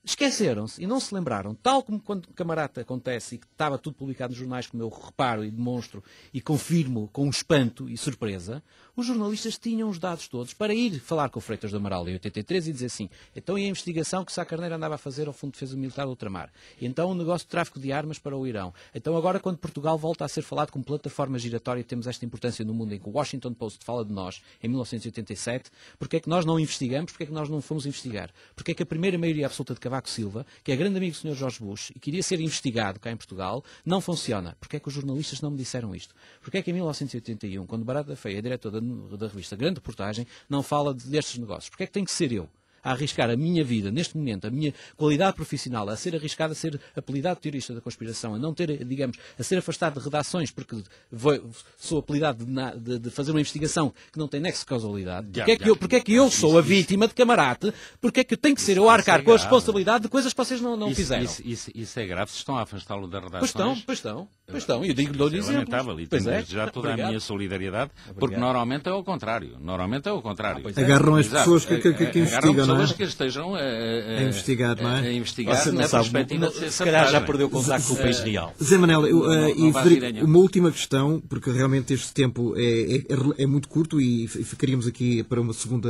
esqueceram-se e não se lembraram, tal como quando Camarata acontece e que estava tudo publicado nos jornais, como eu reparo e demonstro e confirmo com espanto e surpresa, os jornalistas tinham os dados todos para ir falar com o Freitas do Amaral em 83 e dizer assim, então e a investigação que Sá Carneiro andava a fazer ao Fundo de Defesa Militar do Ultramar? E então o negócio de tráfico de armas para o Irão? Então agora quando Portugal volta a ser falado como plataforma giratória, temos esta importância no mundo em que o Washington Post fala de nós em 1987, porque é que nós não investigamos, porque é que nós não fomos investigar? Porque é que a primeira maioria absoluta de Cavaco Silva, que é grande amigo do Sr. Jorge Bush e queria ser investigado cá em Portugal, não funciona. Porquê é que os jornalistas não me disseram isto? Porquê é que em 1981, quando Barata Feia é diretor da, da revista Grande Portagem, não fala destes negócios? Porquê é que tem que ser eu? a arriscar a minha vida, neste momento, a minha qualidade profissional, a ser arriscada a ser apelidado de teorista da conspiração, a não ter, digamos, a ser afastado de redações porque vou, sou apelidado de, de, de, fazer uma investigação que não tem nexo de causalidade, yeah, é, é que eu, porque é que eu sou a vítima de camarate, porque é que eu tenho que ser eu a arcar é com a é responsabilidade de coisas que vocês não, não isso, fizeram. Isso, isso, isso, é grave, se estão a afastá-lo da redação. Pois estão, pois estão. Pois estão, e digo-lhe eu dizendo Lamentável, e tenho é. já toda Obrigado. a minha solidariedade, Obrigado. porque normalmente é o contrário. Normalmente é o contrário. Ah, é. Agarram as pessoas que, que, que, que investigam, é? pessoas é? que estejam a, a, a, investigar, não é? A investigar Você não na sabe, perspectiva não, de ser Se calhar já perdeu contato com o país real. Zé Manel, eu, não, eh, não, e Frederico, uma última questão, porque realmente este tempo é, é, é muito curto e ficaríamos aqui para uma segunda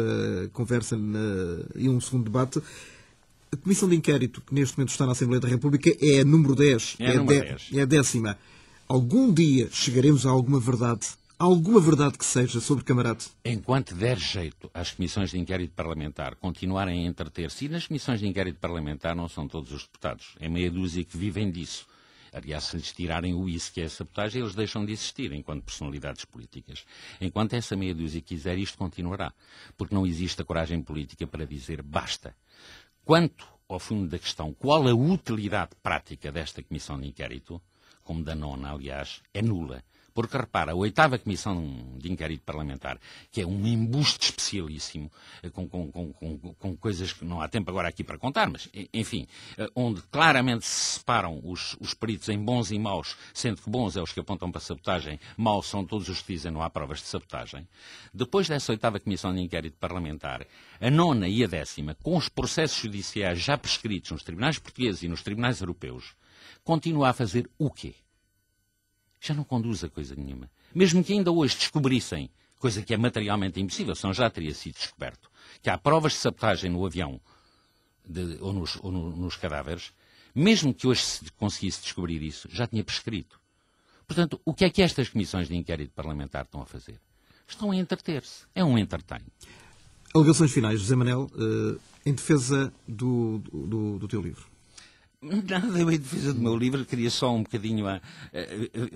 conversa na, e um segundo debate. A comissão de inquérito que neste momento está na Assembleia da República é a número 10. É, é, 10. é a décima. Algum dia chegaremos a alguma verdade, alguma verdade que seja sobre camaradas. Enquanto der jeito às comissões de inquérito parlamentar continuarem a entreter-se, e nas comissões de inquérito parlamentar não são todos os deputados, é meia dúzia que vivem disso. Aliás, se lhes tirarem o isso que é sabotagem, eles deixam de existir enquanto personalidades políticas. Enquanto essa meia dúzia quiser, isto continuará. Porque não existe a coragem política para dizer basta. Quanto ao fundo da questão, qual a utilidade prática desta comissão de inquérito, como da nona, aliás, é nula. Porque, repara, a oitava Comissão de Inquérito Parlamentar, que é um embuste especialíssimo, eh, com, com, com, com, coisas que não há tempo agora aqui para contar, mas, enfim, eh, onde claramente se separam os, os peritos em bons e maus, sendo que bons é os que apontam para sabotagem, maus são todos os que dizem não há provas de sabotagem. Depois dessa oitava Comissão de Inquérito Parlamentar, a nona e a décima, com os processos judiciais já prescritos nos tribunais portugueses e nos tribunais europeus, continua a fazer o quê? já não conduz a coisa nenhuma. Mesmo que ainda hoje descobrissem, coisa que é materialmente impossível, senão já teria sido descoberto, que há provas de sabotagem no avião de, ou, nos, ou no, nos cadáveres, mesmo que hoje se conseguisse descobrir isso, já tinha prescrito. Portanto, o que é que estas comissões de inquérito parlamentar estão a fazer? Estão a entreter-se. É um entretém. Alegações finais, José Manel, eh, em defesa do, do, do teu livro. Nada, eu em defesa do meu livro queria só um bocadinho a, a, a,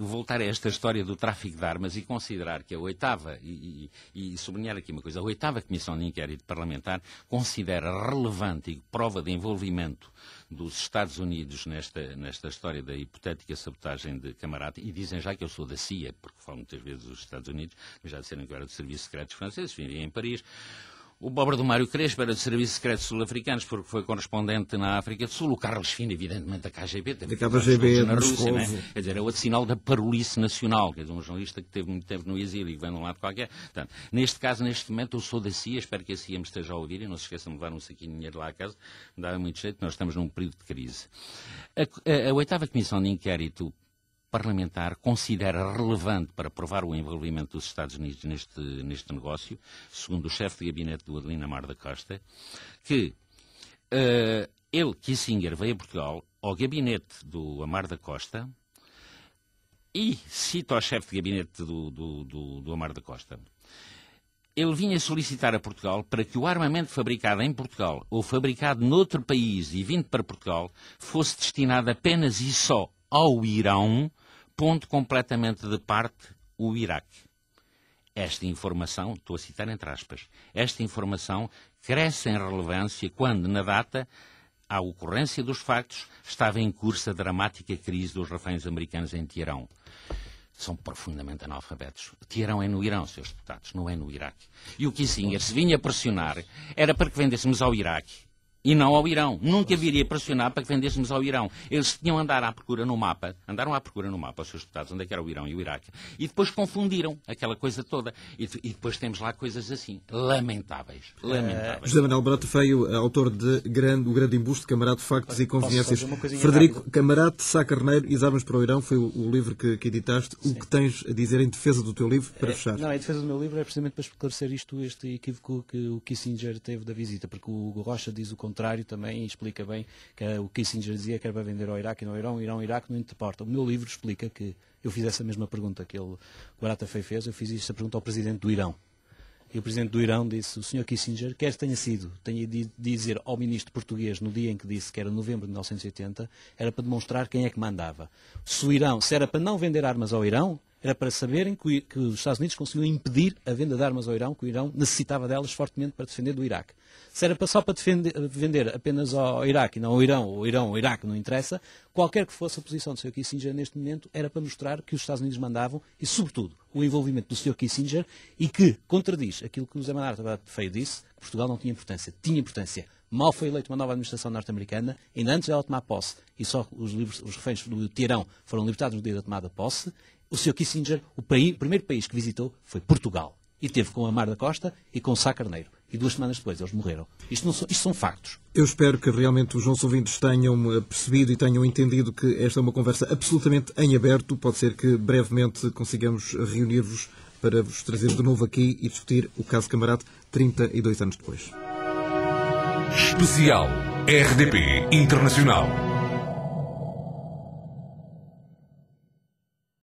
voltar a esta história do tráfico de armas e considerar que a oitava, e, e, e, sublinhar aqui uma coisa, a oitava Comissão de Inquérito Parlamentar considera relevante e prova de envolvimento dos Estados Unidos nesta, nesta história da hipotética sabotagem de camarada, e dizem já que eu sou da CIA, porque falo muitas vezes dos Estados Unidos, mas já disseram que eu era do Serviço Secreto francês. franceses, vivia em Paris, o obra do Mário Crespo era de serviços secretos Sul-Africanos, porque foi correspondente na África do Sul. O Carlos Fina, evidentemente, da KGB. Da KGB, na Rússia, né? Quer dizer, é outro sinal da parolice nacional. Quer dizer, um jornalista que teve muito tempo no exílio e vem de um lado qualquer. Portanto, neste caso, neste momento, eu sou da CIA. Espero que a CIA me esteja a ouvir. E não se esqueçam de levar um saquinho de dinheiro lá à casa. dá muito jeito. Nós estamos num período de crise. a oitava Comissão de Inquérito parlamentar considera relevante para provar o envolvimento dos Estados Unidos neste, neste negócio, segundo o chefe de gabinete do Adelina Mar da Costa, que uh, ele, Kissinger, veio a Portugal ao gabinete do Amar da Costa e, cito ao chefe de gabinete do, do, do, do Amar da Costa, ele vinha solicitar a Portugal para que o armamento fabricado em Portugal ou fabricado noutro país e vindo para Portugal fosse destinado apenas e só ao Irão Ponto completamente de parte o Iraque. Esta informação, estou a citar entre aspas, esta informação cresce em relevância quando, na data, à ocorrência dos factos, estava em curso a dramática crise dos reféns americanos em Teherão. São profundamente analfabetos. Teherão é no Irão, seus deputados, não é no Iraque. E o Kissinger se vinha pressionar era para que vendêssemos ao Iraque e não ao Irão. Nunca viria pressionar para que vendêssemos ao Irão. Eles tinham andar à procura no mapa, andaram à procura no mapa, os seus deputados, onde é que era o Irão e o Iraque, e depois confundiram aquela coisa toda. E, e depois temos lá coisas assim, lamentáveis. É, lamentáveis. José Manuel Brato Feio, eh, autor de grande, O Grande Embuste, Camarado, Factos Posso e Conveniências. Frederico, rápido? Camarado, Sá Carneiro e Armas para o Irão foi o, o livro que, que editaste. Sim. O que tens a dizer em defesa do teu livro, para é, fechar? Não, em defesa do meu livro é precisamente para esclarecer isto, este equívoco que o Kissinger teve da visita, porque o Rocha diz o contrário contrário também explica bem que o Kissinger dizia que era para vender ao Iraque e não ao Irão, Irão e Iraque não importa. O meu livro explica que eu fiz essa mesma pergunta que ele, o Fei fez, eu fiz essa pergunta ao presidente do Irão. E o presidente do Irão disse, o senhor Kissinger, quer tenha sido, tenha de dizer ao ministro português no dia em que disse que era novembro de 1980, era para demonstrar quem é que mandava. Se o Irão, se era para não vender armas ao Irão, era para saberem que, que os Estados Unidos conseguiam impedir a venda de armas ao Irão, que o Irão necessitava delas fortemente para defender do Iraque. Se era só para defender, vender apenas ao Iraque e não ao Irão, ou ao Irão, ao Iraque, não interessa, qualquer que fosse a posição do Sr. Kissinger neste momento, era para mostrar que os Estados Unidos mandavam e, sobretudo, o envolvimento do Sr. Kissinger e que contradiz aquilo que o José Manuel Tavares Feio disse, que Portugal não tinha importância. Tinha importância. Mal foi eleita uma nova administração norte-americana, ainda antes dela tomar posse, e só os, livros, os reféns do Teherão foram libertados no dia da tomada posse, o Sr. Kissinger, o, o primeiro país que visitou foi Portugal. E teve com Mar da Costa e com Sá Carneiro e duas semanas depois eles morreram. Isto, não, isto, são factos. Eu espero que realmente os nossos ouvintes tenham eh, percebido e tenham entendido que esta é uma conversa absolutamente em aberto. Pode ser que brevemente consigamos reunir-vos para vos trazer de novo aqui e discutir o caso Camarate 32 anos depois. Especial RDP Internacional.